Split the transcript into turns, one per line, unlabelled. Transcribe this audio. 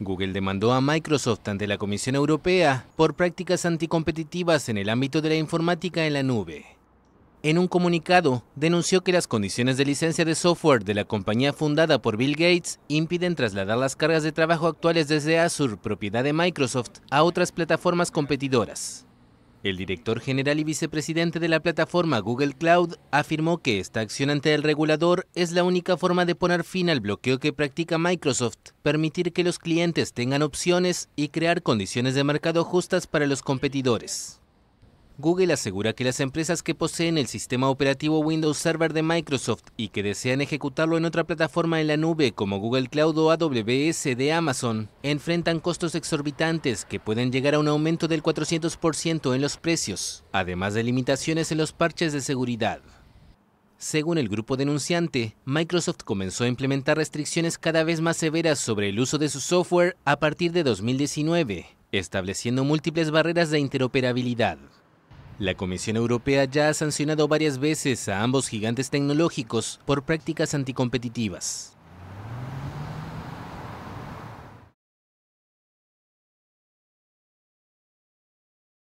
Google demandó a Microsoft ante la Comisión Europea por prácticas anticompetitivas en el ámbito de la informática en la nube. En un comunicado, denunció que las condiciones de licencia de software de la compañía fundada por Bill Gates impiden trasladar las cargas de trabajo actuales desde Azure, propiedad de Microsoft, a otras plataformas competidoras. El director general y vicepresidente de la plataforma Google Cloud afirmó que esta acción ante el regulador es la única forma de poner fin al bloqueo que practica Microsoft, permitir que los clientes tengan opciones y crear condiciones de mercado justas para los competidores. Google asegura que las empresas que poseen el sistema operativo Windows Server de Microsoft y que desean ejecutarlo en otra plataforma en la nube como Google Cloud o AWS de Amazon enfrentan costos exorbitantes que pueden llegar a un aumento del 400% en los precios, además de limitaciones en los parches de seguridad. Según el grupo denunciante, Microsoft comenzó a implementar restricciones cada vez más severas sobre el uso de su software a partir de 2019, estableciendo múltiples barreras de interoperabilidad. La Comisión Europea ya ha sancionado varias veces a ambos gigantes tecnológicos por prácticas anticompetitivas.